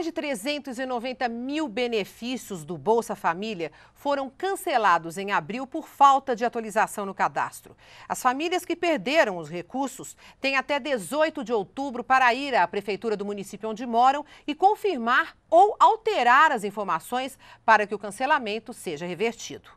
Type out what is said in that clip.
Mais de 390 mil benefícios do Bolsa Família foram cancelados em abril por falta de atualização no cadastro. As famílias que perderam os recursos têm até 18 de outubro para ir à prefeitura do município onde moram e confirmar ou alterar as informações para que o cancelamento seja revertido.